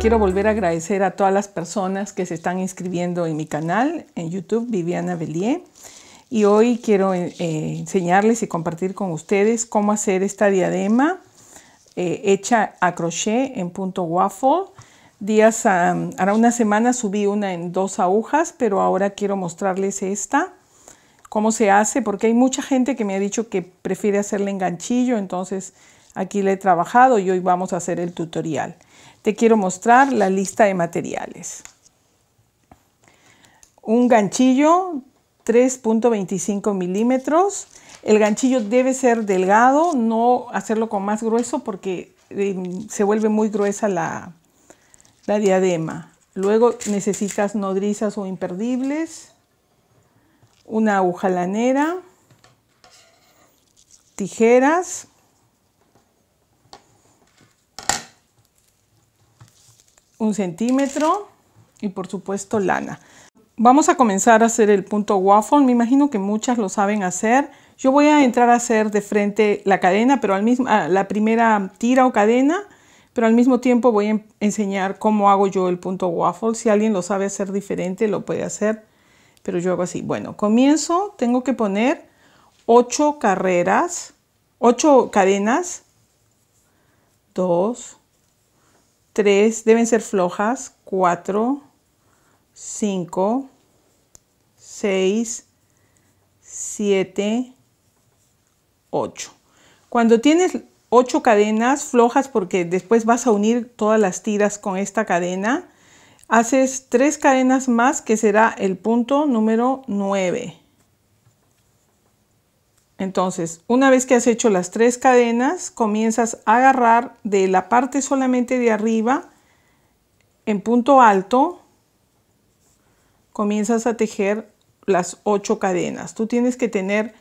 quiero volver a agradecer a todas las personas que se están inscribiendo en mi canal en YouTube, Viviana Bellier. Y hoy quiero eh, enseñarles y compartir con ustedes cómo hacer esta diadema eh, hecha a crochet en punto waffle. Días, hará ahora una semana subí una en dos agujas, pero ahora quiero mostrarles esta, cómo se hace, porque hay mucha gente que me ha dicho que prefiere hacerla en ganchillo, entonces aquí la he trabajado y hoy vamos a hacer el tutorial te quiero mostrar la lista de materiales. Un ganchillo 3.25 milímetros. El ganchillo debe ser delgado, no hacerlo con más grueso porque em, se vuelve muy gruesa la, la diadema. Luego necesitas nodrizas o imperdibles, una aguja lanera, tijeras, un centímetro y por supuesto lana. Vamos a comenzar a hacer el punto waffle, me imagino que muchas lo saben hacer. Yo voy a entrar a hacer de frente la cadena, pero al mismo, la primera tira o cadena, pero al mismo tiempo voy a enseñar cómo hago yo el punto waffle. Si alguien lo sabe hacer diferente, lo puede hacer, pero yo hago así. Bueno, comienzo, tengo que poner ocho carreras, ocho cadenas, 2, 3 deben ser flojas, 4, 5, 6, 7, 8. Cuando tienes 8 cadenas flojas, porque después vas a unir todas las tiras con esta cadena, haces 3 cadenas más que será el punto número 9. Entonces, una vez que has hecho las tres cadenas, comienzas a agarrar de la parte solamente de arriba, en punto alto, comienzas a tejer las ocho cadenas. Tú tienes que tener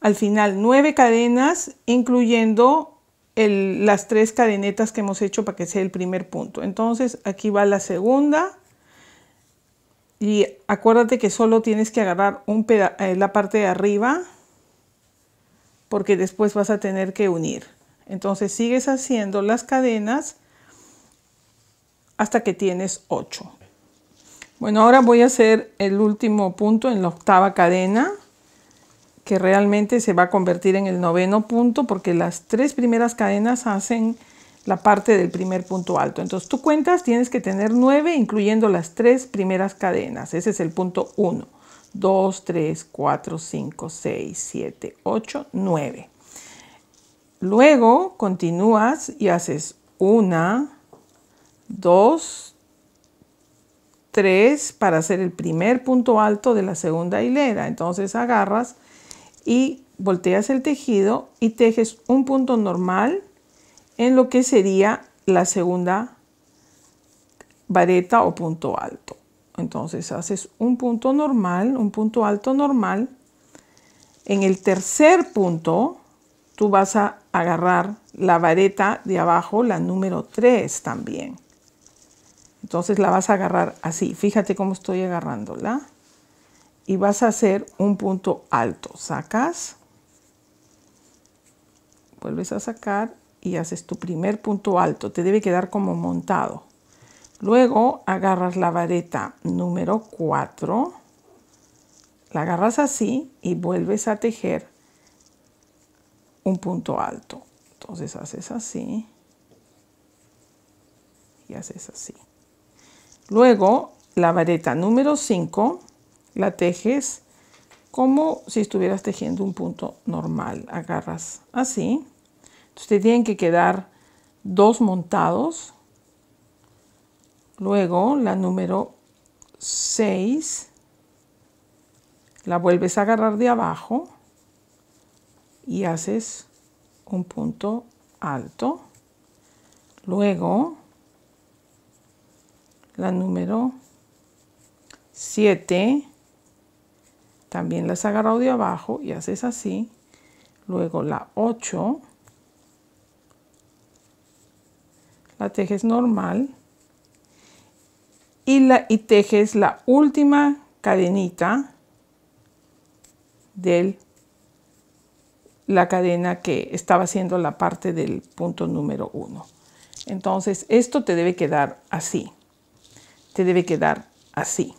al final nueve cadenas, incluyendo las tres cadenetas que hemos hecho para que sea el primer punto. Entonces, aquí va la segunda. Y acuérdate que solo tienes que agarrar un eh, la parte de arriba porque después vas a tener que unir. Entonces sigues haciendo las cadenas hasta que tienes 8. Bueno, ahora voy a hacer el último punto en la octava cadena, que realmente se va a convertir en el noveno punto, porque las tres primeras cadenas hacen la parte del primer punto alto. Entonces tú cuentas, tienes que tener 9, incluyendo las tres primeras cadenas. Ese es el punto 1. 2, 3, 4, 5, 6, 7, 8, 9. Luego continúas y haces 1, 2, 3 para hacer el primer punto alto de la segunda hilera. Entonces agarras y volteas el tejido y tejes un punto normal en lo que sería la segunda vareta o punto alto. Entonces haces un punto normal, un punto alto normal. En el tercer punto, tú vas a agarrar la vareta de abajo, la número 3 también. Entonces la vas a agarrar así. Fíjate cómo estoy agarrándola. Y vas a hacer un punto alto. Sacas. Vuelves a sacar y haces tu primer punto alto. Te debe quedar como montado. Luego agarras la vareta número 4, la agarras así y vuelves a tejer un punto alto. Entonces haces así y haces así. Luego la vareta número 5 la tejes como si estuvieras tejiendo un punto normal. Agarras así. Entonces te tienen que quedar dos montados Luego la número 6, la vuelves a agarrar de abajo y haces un punto alto. Luego la número 7, también las has agarrado de abajo y haces así. Luego la 8, la tejes normal y, tejes la última cadenita de la cadena que estaba haciendo la parte del punto número 1. Entonces esto te debe quedar así, te debe quedar así.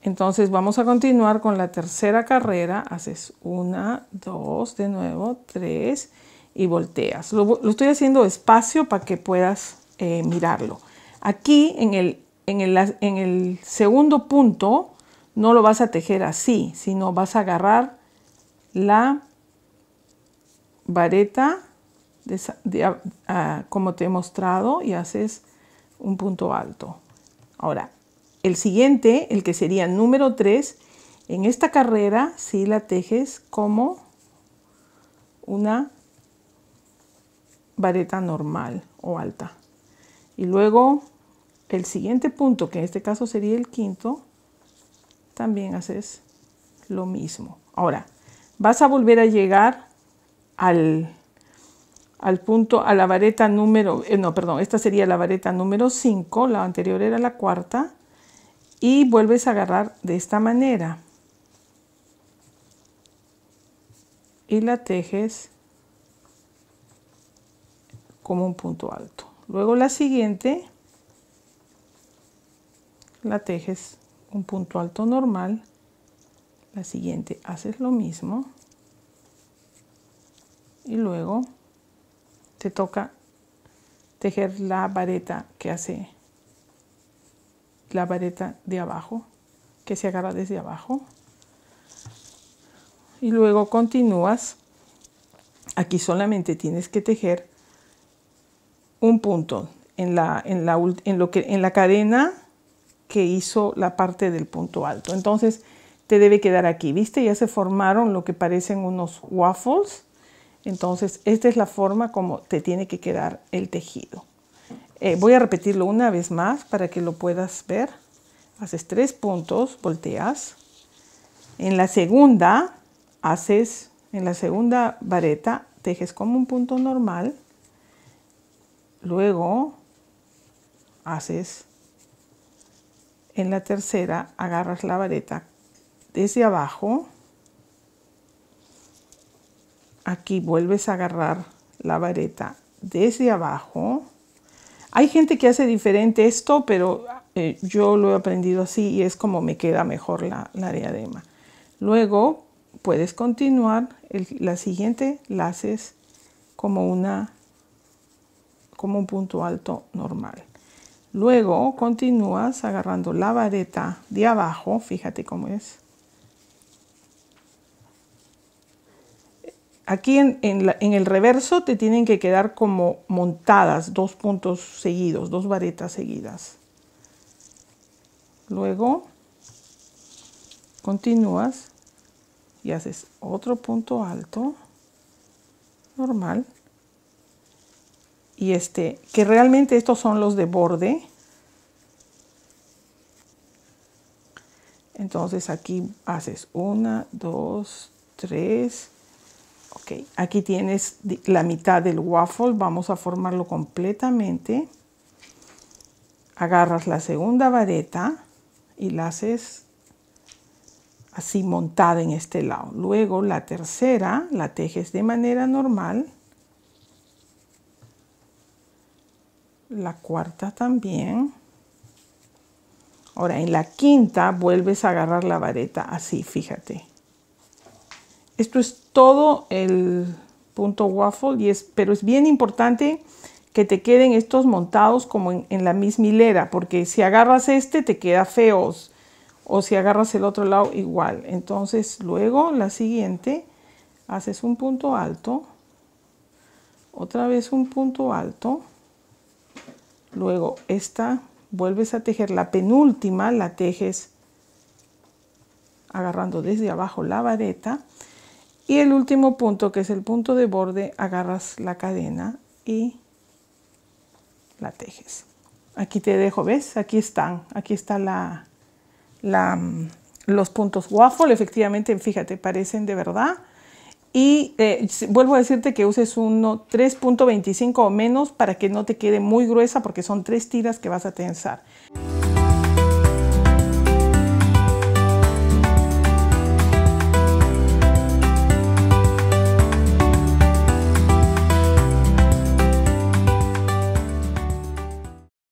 Entonces vamos a continuar con la tercera carrera. Haces una, dos, de nuevo, tres y volteas. Lo, estoy haciendo espacio para que puedas eh, mirarlo. Aquí en el, en el, segundo punto no lo vas a tejer así, sino vas a agarrar la vareta como te he mostrado y haces un punto alto. Ahora, el siguiente, el que sería número 3, en esta carrera sí la tejes como una vareta normal o alta. Y luego el siguiente punto, que en este caso sería el quinto, también haces lo mismo. Ahora, vas a volver a llegar al, punto, a la vareta número, eh, no, perdón, esta sería la vareta número 5, la anterior era la cuarta, y vuelves a agarrar de esta manera. Y la tejes como un punto alto. Luego la siguiente la tejes un punto alto normal la siguiente haces lo mismo y luego te toca tejer la vareta que hace la vareta de abajo que se agarra desde abajo y luego continúas aquí solamente tienes que tejer un punto en la en la en lo que en la cadena que hizo la parte del punto alto. Entonces te debe quedar aquí, ¿viste? Ya se formaron lo que parecen unos waffles. Entonces esta es la forma como te tiene que quedar el tejido. Eh, voy a repetirlo una vez más para que lo puedas ver. Haces tres puntos, volteas. En la segunda haces, en la segunda vareta, tejes como un punto normal. Luego haces en la tercera agarras la vareta desde abajo aquí vuelves a agarrar la vareta desde abajo hay gente que hace diferente esto pero eh, yo lo he aprendido así y es como me queda mejor la, la diadema luego puedes continuar la siguiente la haces como una como un punto alto normal Luego continúas agarrando la vareta de abajo, fíjate cómo es. Aquí en, el reverso te tienen que quedar como montadas dos puntos seguidos, dos varetas seguidas. Luego continúas y haces otro punto alto normal y este, que realmente estos son los de borde. Entonces aquí haces una, dos, tres. Ok, aquí tienes la mitad del waffle. Vamos a formarlo completamente. Agarras la segunda vareta y la haces así montada en este lado. Luego la tercera la tejes de manera normal la cuarta también. Ahora, en la quinta vuelves a agarrar la vareta así, fíjate. Esto es todo el punto waffle, y es, pero es bien importante que te queden estos montados como en, en la misma hilera, porque si agarras este te queda feos, o si agarras el otro lado igual. Entonces luego la siguiente, haces un punto alto, otra vez un punto alto, luego esta vuelves a tejer la penúltima la tejes agarrando desde abajo la vareta y el último punto que es el punto de borde agarras la cadena y la tejes aquí te dejo ves aquí están aquí está la mm, los puntos waffle efectivamente fíjate parecen de verdad y eh, vuelvo a decirte que uses uno 3.25 o menos para que no te quede muy gruesa porque son tres tiras que vas a tensar.